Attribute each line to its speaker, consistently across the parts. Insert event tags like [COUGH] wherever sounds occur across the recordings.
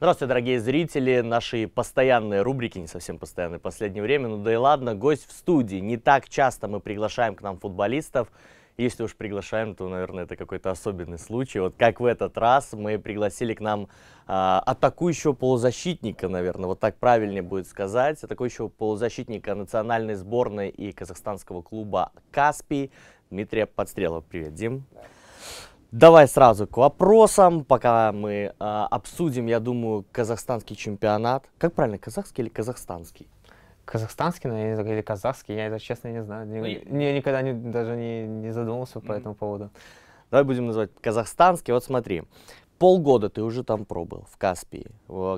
Speaker 1: Здравствуйте, дорогие зрители. Наши постоянные рубрики, не совсем постоянные в последнее время, ну да и ладно, гость в студии. Не так часто мы приглашаем к нам футболистов. Если уж приглашаем, то, наверное, это какой-то особенный случай. Вот как в этот раз мы пригласили к нам э, атакующего полузащитника, наверное, вот так правильнее будет сказать, атакующего полузащитника национальной сборной и казахстанского клуба «Каспий» Дмитрия Подстрелова. Привет, Дим. Давай сразу к вопросам, пока мы э, обсудим, я думаю, казахстанский чемпионат. Как правильно, казахский или казахстанский?
Speaker 2: Казахстанский, наверное, или казахский, я это, честно, не знаю. Не, ну, не, никогда не, даже не, не задумывался mm -hmm. по этому
Speaker 1: поводу. Давай будем называть казахстанский. Вот смотри, полгода ты уже там пробыл, в Каспии.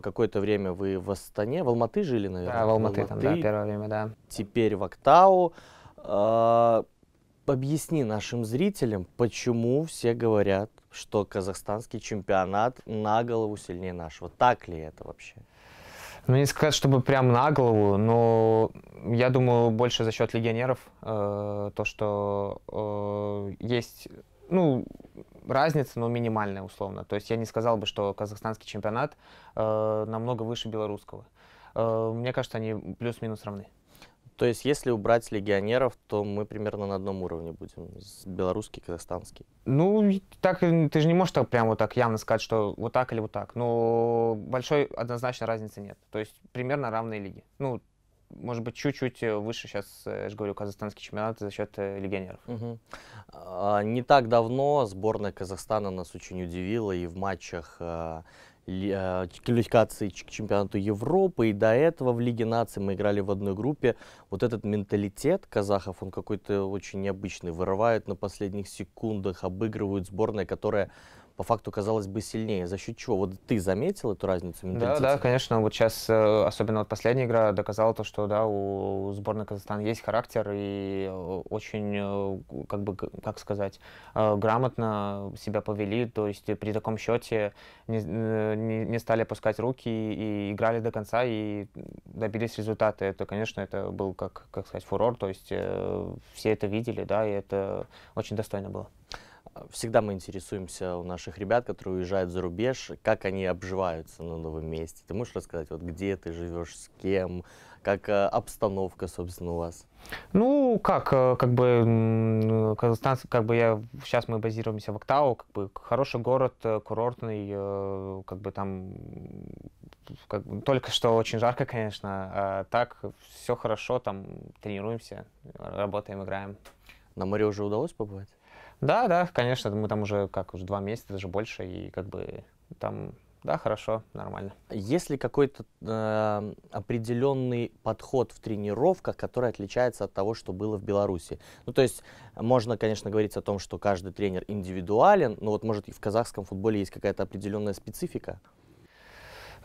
Speaker 1: Какое-то время вы в Астане, в Алматы жили, наверное? Да, в Алматы, в Алматы. там, да, первое время, да. Теперь в Актау. Э объясни нашим зрителям,
Speaker 2: почему
Speaker 1: все говорят, что казахстанский чемпионат на голову сильнее нашего. Так ли это вообще?
Speaker 2: Ну, не сказать, чтобы прям на голову, но я думаю, больше за счет легионеров. Э, то, что э, есть, ну, разница, но минимальная условно. То есть я не сказал бы, что казахстанский чемпионат э, намного выше белорусского. Э, мне кажется, они плюс-минус равны.
Speaker 1: То есть, если убрать легионеров, то мы примерно на одном уровне будем, белорусский, казахстанский.
Speaker 2: Ну, так э, ты же не можешь так прямо вот так явно сказать, что вот так или вот так. Но большой однозначно разницы нет. То есть примерно равные лиги. Ну, может быть, чуть-чуть э, выше сейчас, э, я же говорю, казахстанский чемпионат за счет легионеров. Угу. Не так
Speaker 1: давно сборная Казахстана нас очень удивила, и в матчах а, Э, квалификации к чемпионату Европы, и до этого в Лиге наций мы играли в одной группе. Вот этот менталитет казахов, он какой-то очень необычный. Вырывают на последних секундах, обыгрывают сборная, которая по факту, казалось бы, сильнее. За счет чего? Вот ты заметил эту разницу Да, да,
Speaker 2: конечно. Вот сейчас, э, особенно вот последняя игра, доказала то, что да, у сборной Казахстана есть характер и э, очень, э, как бы, как сказать, грамотно себя повели. То есть при таком счете не, не, не стали опускать руки и играли до конца и добились результата. Это, конечно, это был, как, как сказать, фурор. То есть все это видели, да, и это очень достойно было.
Speaker 1: Всегда мы интересуемся у наших ребят, которые уезжают за рубеж, как они обживаются на новом месте. Ты можешь рассказать, вот где ты живешь, с кем, как э, обстановка, собственно, у вас?
Speaker 2: Ну, как, э, как бы, Казахстан, как бы я, сейчас мы базируемся в Октау, как бы хороший город, э, курортный, как бы там, как, только что очень жарко, конечно, а так все хорошо, там тренируемся, работаем, играем. На море уже удалось побывать? Да, да, конечно, мы там уже как уже два месяца, даже больше, и как бы там да, хорошо, нормально.
Speaker 1: Есть ли какой-то э, определенный подход в тренировках, который отличается от того, что было в Беларуси? Ну, то есть, можно, конечно, говорить о том, что каждый тренер индивидуален, но вот, может, и в казахском футболе есть какая-то определенная специфика?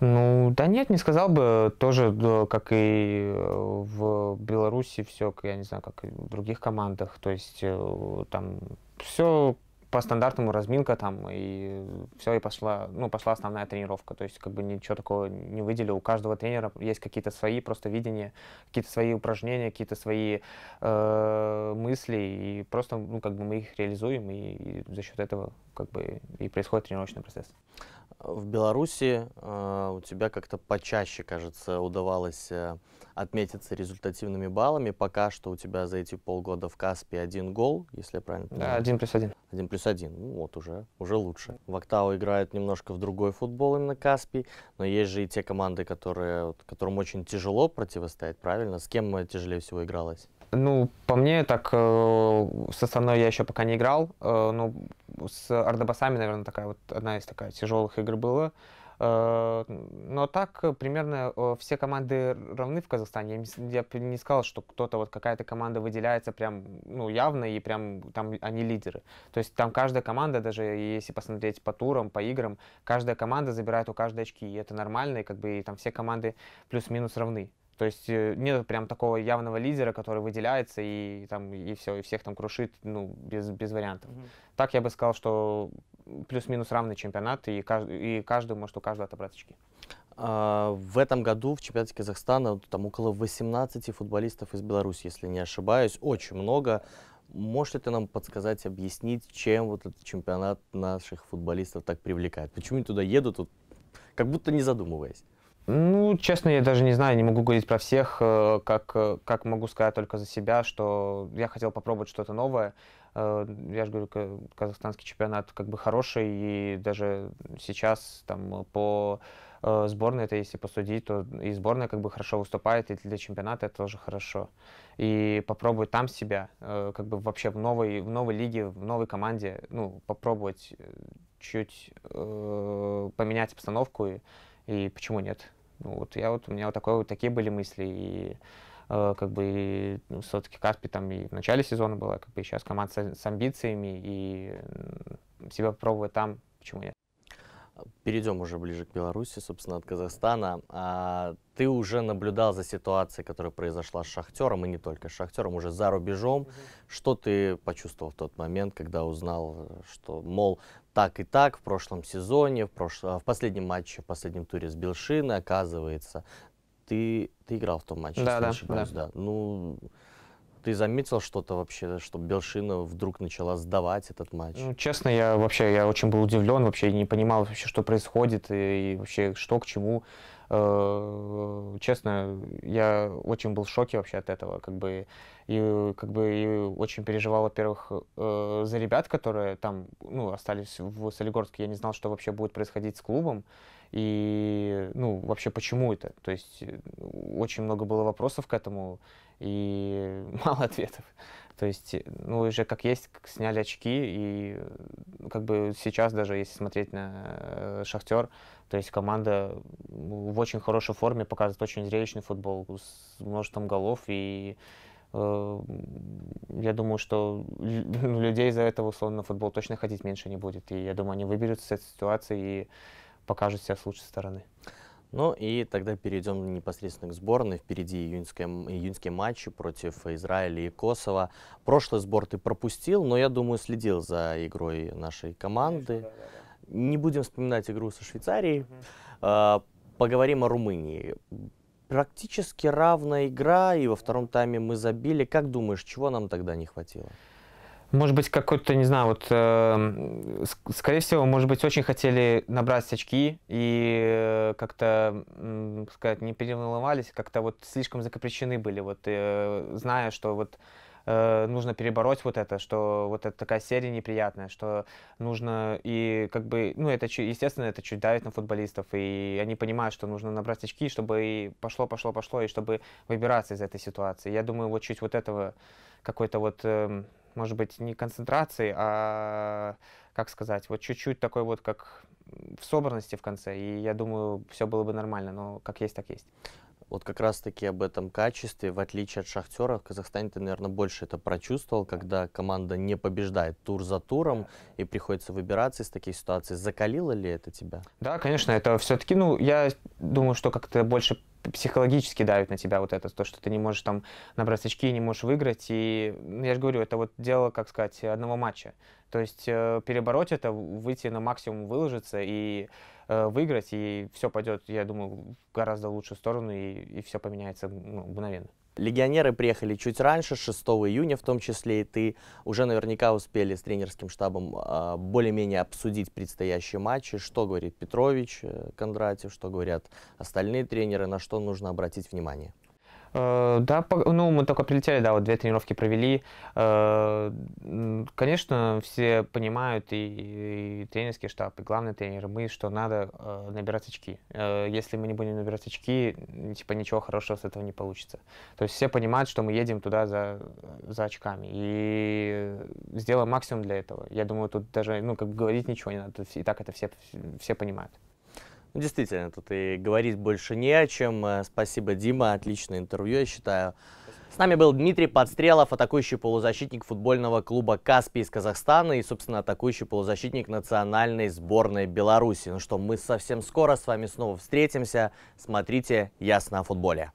Speaker 2: Ну, да нет, не сказал бы. Тоже, э, как и э, в Беларуси, все, я не знаю, как и в других командах. То есть э, там все по стандартному разминка там, и все, и пошла, ну, пошла основная тренировка. То есть как бы ничего такого не выделил. У каждого тренера есть какие-то свои просто видения, какие-то свои упражнения, какие-то свои э, мысли, и просто, ну, как бы мы их реализуем, и, и за счет этого как бы и происходит тренировочный процесс. В Беларуси э,
Speaker 1: у тебя как-то почаще, кажется, удавалось э, отметиться результативными баллами. Пока что у тебя за эти полгода в Каспе один гол, если я правильно понимаю. Да, один плюс один. Один плюс один. Ну вот, уже, уже лучше. В Октау играют немножко в другой футбол именно Каспи, но есть же и те команды, которые, которым очень тяжело противостоять, правильно? С кем тяжелее всего игралось?
Speaker 2: Ну, по мне, так э, с основной я еще пока не играл. Э, ну, с Ардабасами, наверное, такая вот одна из такая тяжелых игр была. Э, но так э, примерно э, все команды равны в Казахстане. Я, я не сказал, что кто-то, вот какая-то команда выделяется прям, ну, явно, и прям там они лидеры. То есть там каждая команда, даже если посмотреть по турам, по играм, каждая команда забирает у каждой очки, и это нормально, и как бы и там все команды плюс-минус равны. То есть э, нет прям такого явного лидера, который выделяется и там и все, и всех там крушит, ну без без вариантов. Mm-hmm. Так я бы сказал, что плюс-минус равный чемпионат и каждый и каждый может у каждого отобрать очки.
Speaker 1: А, в этом году в чемпионате Казахстана там около 18 футболистов из Беларуси, если не ошибаюсь, очень много. Можете ты нам подсказать, объяснить, чем вот этот чемпионат наших футболистов так привлекает? Почему они туда едут, вот, как будто не
Speaker 2: задумываясь? Ну, честно, я даже не знаю, не могу говорить про всех, э, как, э, как могу сказать только за себя, что я хотел попробовать что-то новое. Э, я же говорю, казахстанский чемпионат как бы хороший, и даже сейчас там по сборной, это если посудить, то и сборная как бы хорошо выступает, и для чемпионата это тоже хорошо. И попробовать там себя, как бы вообще в новой, в новой лиге, в новой команде, ну, попробовать чуть э, поменять обстановку, и, и почему нет? Ну, вот я вот, у меня вот, такое, вот такие были мысли. И э, как бы ну, все-таки Каспи там и в начале сезона была, как бы сейчас команда с, с амбициями, и себя пробовать там, почему нет. Перейдем уже ближе к Беларуси, собственно,
Speaker 1: от Казахстана. А, ты уже наблюдал за ситуацией, которая произошла с Шахтером, и не только с Шахтером, уже за рубежом. Mm-hmm. Что ты почувствовал в тот момент, когда узнал, что, мол, так и так в прошлом сезоне, в, прошлом, а, в последнем матче, в последнем туре с Белшины оказывается, ты, ты играл в том матче, да, да, ошибаюсь, да. да. Ну, ты заметил что-то вообще, что Белшина вдруг начала сдавать этот матч? Ну,
Speaker 2: честно, я вообще, я очень был удивлен, вообще не понимал вообще, что происходит и, и вообще что к чему. Э, честно, я очень был в шоке вообще от этого, как бы, и, как бы, и очень переживал, во-первых, э, за ребят, которые там, ну, остались в Солигорске, я не знал, что вообще будет происходить с клубом, и, ну, вообще, почему это, то есть, э, очень много было вопросов к этому, и [LAUGHS] мало ответов. То есть, э, ну, уже как есть, сняли очки, и э, как бы сейчас даже, если смотреть на э, «Шахтер», то есть команда в очень хорошей форме показывает очень зрелищный футбол с множеством голов. И э, я думаю, что людей из-за этого условно футбол точно ходить меньше не будет. И я думаю, они выберутся из этой ситуации и покажут себя с лучшей стороны.
Speaker 1: Ну и тогда перейдем непосредственно к сборной. Впереди июньские, июньские матчи против Израиля и Косово. Прошлый сбор ты пропустил, но я думаю, следил за игрой нашей команды. Конечно, да, да. Не будем вспоминать игру со Швейцарией. Угу. Uh Поговорим о Румынии. Практически равная игра, и во втором тайме мы забили. Как думаешь, чего нам тогда не хватило?
Speaker 2: Может быть, какой-то, не знаю, вот, э, скорее всего, может быть, очень хотели набрать очки и э, как-то, э, сказать, не переволновались, как-то вот слишком закопречены были, вот, э, зная, что вот э, нужно перебороть вот это, что вот это такая серия неприятная, что нужно и как бы, ну, это, естественно, это чуть давит на футболистов, и они понимают, что нужно набрать очки, чтобы и пошло, пошло, пошло, и чтобы выбираться из этой ситуации. Я думаю, вот чуть вот этого какой-то вот, э, может быть, не концентрации, а, как сказать, вот чуть-чуть такой вот, как в собранности в конце, и я думаю, все было бы нормально, но как есть, так есть. Вот как раз-таки об этом качестве, в отличие от «Шахтера»,
Speaker 1: в Казахстане ты, наверное, больше это прочувствовал, когда команда не побеждает тур за туром и приходится выбираться из таких ситуаций. Закалило ли
Speaker 2: это тебя? Да, конечно, это все-таки, ну, я думаю, что как-то больше психологически давит на тебя вот это, то, что ты не можешь там набрать очки, не можешь выиграть. И ну, я же говорю, это вот дело, как сказать, одного матча. То есть э, перебороть это, выйти на максимум, выложиться и Э, выиграть, и все пойдет, я думаю, в гораздо лучшую сторону, и, и все поменяется ну, мгновенно.
Speaker 1: Легионеры приехали чуть раньше, 6 июня в том числе, и ты уже наверняка успели с тренерским штабом э, более-менее обсудить предстоящие матчи, что говорит Петрович э, Кондратьев, что говорят остальные тренеры, на что нужно обратить внимание.
Speaker 2: Э, да, ну мы только прилетели, да, вот две тренировки провели. Э, конечно, все понимают, и, и тренерский штаб, и главный тренер, мы, что надо э, набирать очки. Если мы не будем набирать очки, типа ничего хорошего с этого не получится. То есть все понимают, что мы едем туда за, за очками. И сделаем максимум для этого. Я думаю, тут даже, ну, как бы говорить ничего не надо. И так это все, все понимают. Ну, действительно, тут и
Speaker 1: говорить больше не о чем. Э, спасибо, Дима, отличное интервью, я считаю. С нами был Дмитрий Подстрелов, атакующий полузащитник футбольного клуба «Каспий» из Казахстана и, собственно, атакующий полузащитник национальной сборной Беларуси. Ну что, мы совсем скоро с вами снова встретимся. Смотрите «Ясно о футболе».